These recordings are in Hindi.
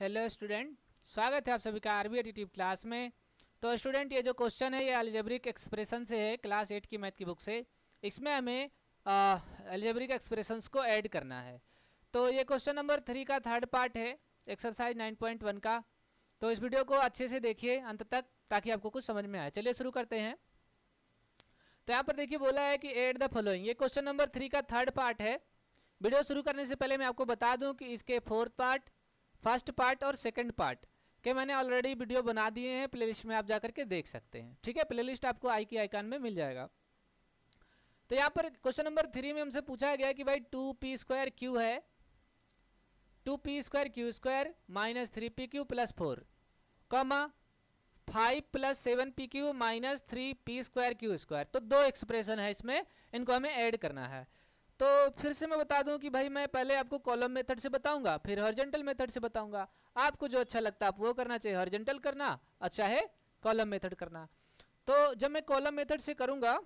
हेलो स्टूडेंट स्वागत है आप सभी का आरबी एडिटिव क्लास में तो स्टूडेंट ये जो क्वेश्चन है ये एलिजेब्रिक एक्सप्रेशन से है क्लास एट की मैथ की बुक से इसमें हमें एलिजेब्रिक एक्सप्रेशंस को ऐड करना है तो ये क्वेश्चन नंबर थ्री का थर्ड पार्ट है एक्सरसाइज नाइन पॉइंट वन का तो इस वीडियो को अच्छे से देखिए अंत तक ताकि आपको कुछ समझ में आए चलिए शुरू करते हैं तो यहाँ पर देखिए बोला है कि एड द फॉलोइंग ये क्वेश्चन नंबर थ्री का थर्ड पार्ट है वीडियो शुरू करने से पहले मैं आपको बता दूं कि इसके फोर्थ पार्ट फर्स्ट पार्ट और सेकेंड पार्ट के मैंने ऑलरेडी वीडियो बना दिए हैं प्लेलिस्ट में आप जा करके देख सकते हैं ठीक है प्लेलिस्ट आपको आई की आइकान में मिल जाएगा तो यहाँ पर क्वेश्चन नंबर थ्री में हमसे पूछा गया कि भाई टू पी स्क्वायर क्यू है two p square q square minus three p q plus four comma five plus seven p q minus three p square q square तो दो एक्सप्रेशन है इसमें इनको हमें ऐड करना है तो फिर से मैं बता दूं कि भाई मैं पहले आपको कॉलम मेथड से बताऊंगा फिर हॉर्जेंटल मेथड से बताऊंगा आपको जो अच्छा लगता है आप वो करना चाहिए हॉर्जेंटल करना अच्छा है कॉलम मेथड करना तो जब मैं कॉलम मेथड से करूंगा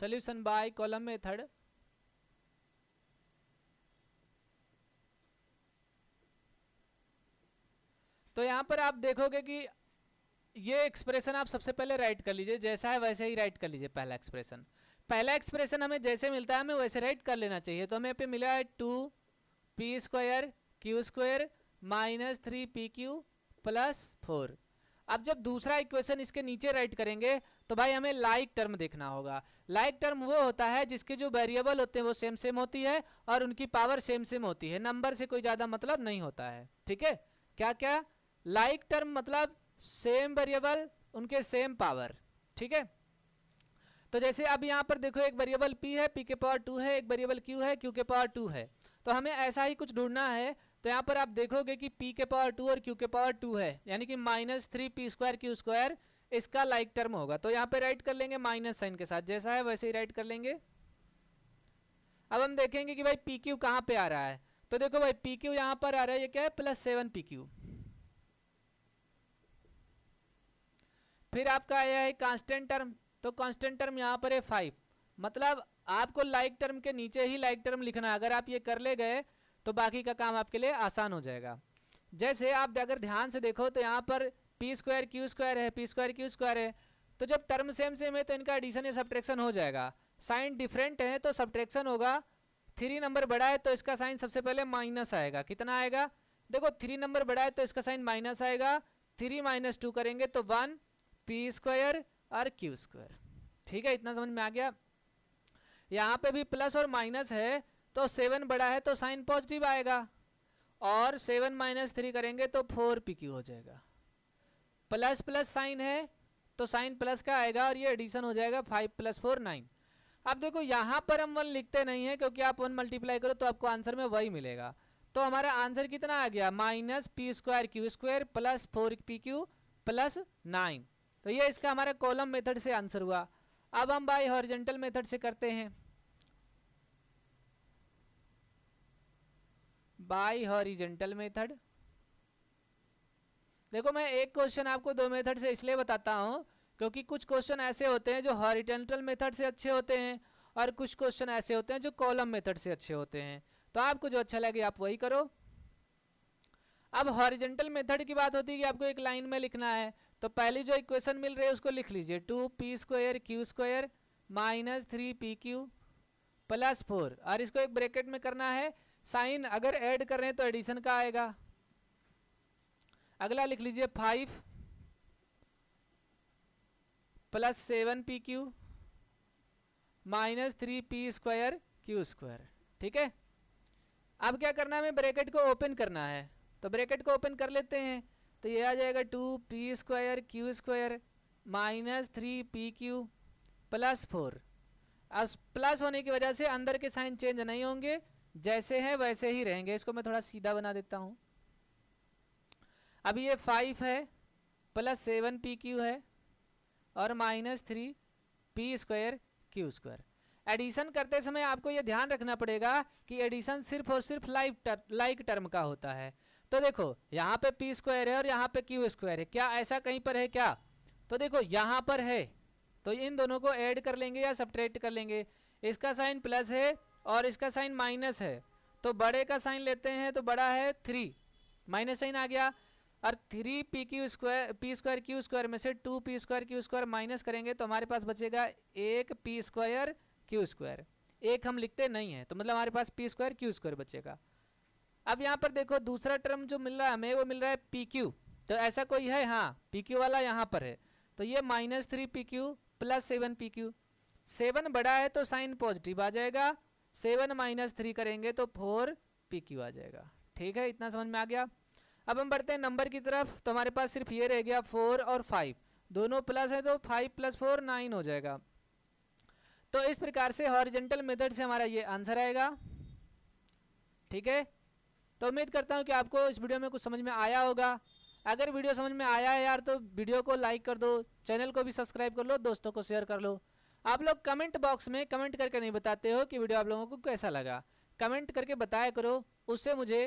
सोल्यूशन बाय कॉलम मेथड तो यहां पर आप देखोगे कि ये एक्सप्रेशन आप सबसे पहले राइट कर लीजिए जैसा है वैसे ही राइट कर लीजिए पहला एक्सप्रेशन पहला एक्सप्रेशन हमें जैसे मिलता है हमें वैसे राइट कर लेना चाहिए तो हमें यहाँ पे मिला है two p square q square minus three p q plus four अब जब दूसरा इक्वेशन इसके नीचे राइट करेंगे तो भाई हमें लाइक टर्म देखना होगा लाइक टर्म वो होता है जिसके जो वेरिएबल होते हैं वो सेम सेम होती है और उनकी पावर सेम सेम होती है नंबर से कोई ज़्यादा मतलब नहीं होता है ठीक है क्या क्या लाइक टर्म मतलब सेम वेरिएबल उनके सेम पावर ठीक है तो जैसे अब यहाँ पर देखो एक वेरिएबल p है p के पावर टू है एक वेरिएबल q है q के पावर टू है तो हमें ऐसा ही कुछ ढूंढना है तो यहाँ पर आप देखोगे कि p के पावर टू और q के पावर टू है यानी कि minus three p square q square इसका लाइक like टर्म होगा तो यहाँ पर राइट कर लेंगे माइनस साइन के साथ जैसा है वैसे ही राइट कर लेंगे अब हम देखेंगे कि भाई पी क्यू कहाँ पर आ रहा है तो देखो भाई पी क्यू यहाँ पर आ रहा है ये क्या है प्लस सेवन पी क्यू फिर आपका आया है कांस्टेंट टर्म तो कांस्टेंट टर्म यहाँ पर है फाइव मतलब आपको लाइक टर्म के नीचे ही लाइक टर्म लिखना अगर आप ये कर ले गए तो बाकी का काम आपके लिए आसान हो जाएगा जैसे आप अगर ध्यान से देखो तो यहाँ पर पी स्क्वायर क्यू स्क्वायर है पी स्क्वायर क्यू स्क्वायर है तो जब टर्म सेम सेम है तो इनका एडिशन या सब्ट्रैक्शन हो जाएगा साइन डिफरेंट है तो सब्ट्रैक्शन होगा थ्री नंबर बड़ा है तो इसका साइन सबसे पहले माइनस आएगा कितना आएगा देखो थ्री नंबर बड़ा है तो इसका साइन माइनस आएगा थ्री माइनस टू करेंगे तो वन पी स्क्वायर और क्यू स्क्वायर ठीक है इतना समझ में आ गया यहाँ पे भी प्लस और माइनस है तो सेवन बड़ा है तो साइन पॉजिटिव आएगा और सेवन माइनस थ्री करेंगे तो फोर पी क्यू हो जाएगा प्लस प्लस साइन है तो साइन प्लस का आएगा और ये एडिशन हो जाएगा फाइव प्लस फोर नाइन अब देखो यहाँ पर हम वन लिखते नहीं है क्योंकि आप वन मल्टीप्लाई करो तो आपको आंसर में वही मिलेगा तो हमारा आंसर कितना आ गया minus p square q square plus four p q plus nine तो ये इसका हमारा कॉलम मेथड से आंसर हुआ अब हम बाई हॉरिजेंटल मेथड से करते हैं बाई हॉरिजेंटल मेथड देखो मैं एक क्वेश्चन आपको दो मेथड से इसलिए बताता हूँ क्योंकि कुछ क्वेश्चन ऐसे होते हैं जो हॉरिजेंटल मेथड से अच्छे होते हैं और कुछ क्वेश्चन ऐसे होते हैं जो कॉलम मेथड से अच्छे होते हैं तो आपको जो अच्छा लगे आप वही करो अब हॉरिजेंटल मेथड की बात होती है कि आपको एक लाइन में लिखना है तो पहली जो इक्वेशन मिल रही है उसको लिख लीजिए two p square q square minus three p q plus four और इसको एक ब्रैकेट में करना है साइन अगर ऐड कर रहे हैं तो एडिशन का आएगा अगला लिख लीजिए five plus seven p q minus three p square q square ठीक है अब क्या करना है हमें ब्रैकेट को ओपन करना है तो ब्रैकेट को ओपन कर लेते हैं तो ये आ जाएगा two p square q square minus three p q plus four अब प्लस होने की वजह से अंदर के साइन चेंज नहीं होंगे जैसे हैं वैसे ही रहेंगे इसको मैं थोड़ा सीधा बना देता हूँ अब ये फाइव है प्लस सेवन पी क्यू है और minus three p square q square addition करते समय आपको ये ध्यान रखना पड़ेगा कि एडिशन सिर्फ और सिर्फ लाइक लाइक टर्म का होता है तो देखो यहाँ पे पी स्क्वायर है और यहाँ पे क्यू स्क्वायर है क्या ऐसा कहीं पर है क्या तो देखो यहाँ पर है तो इन दोनों को ऐड कर लेंगे या सब्ट्रैक्ट कर लेंगे इसका साइन प्लस है और इसका साइन माइनस है तो बड़े का साइन लेते हैं तो बड़ा है थ्री माइनस साइन आ गया और three p q square p square q square में से two p square q square minus करेंगे तो हमारे पास बचेगा एक पी स्क्वायर क्यू स्क्वायर एक हम लिखते नहीं है तो मतलब हमारे पास पी स्क्वायर क्यू स्क्वायर बचेगा अब यहाँ पर देखो दूसरा टर्म जो मिल रहा है हमें वो मिल रहा है पी क्यू तो ऐसा कोई है हाँ पी क्यू वाला यहाँ पर है तो ये minus three p q plus seven p q seven बड़ा है तो साइन पॉजिटिव आ जाएगा सेवन माइनस थ्री करेंगे तो फोर पी क्यू आ जाएगा ठीक है इतना समझ में आ गया अब हम बढ़ते हैं नंबर की तरफ तो हमारे पास सिर्फ ये रह गया फोर और फाइव दोनों प्लस है तो फाइव प्लस फोर नाइन हो जाएगा तो इस प्रकार से हॉरिजेंटल मेथड से हमारा ये आंसर आएगा ठीक है तो उम्मीद करता हूँ कि आपको इस वीडियो में कुछ समझ में आया होगा अगर वीडियो समझ में आया है यार तो वीडियो को लाइक कर दो चैनल को भी सब्सक्राइब कर लो दोस्तों को शेयर कर लो आप लोग कमेंट बॉक्स में कमेंट करके नहीं बताते हो कि वीडियो आप लोगों को कैसा लगा कमेंट करके बताया करो उससे मुझे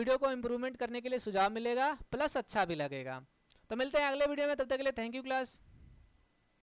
वीडियो को इम्प्रूवमेंट करने के लिए सुझाव मिलेगा प्लस अच्छा भी लगेगा तो मिलते हैं अगले वीडियो में तब तक के लिए थैंक यू क्लास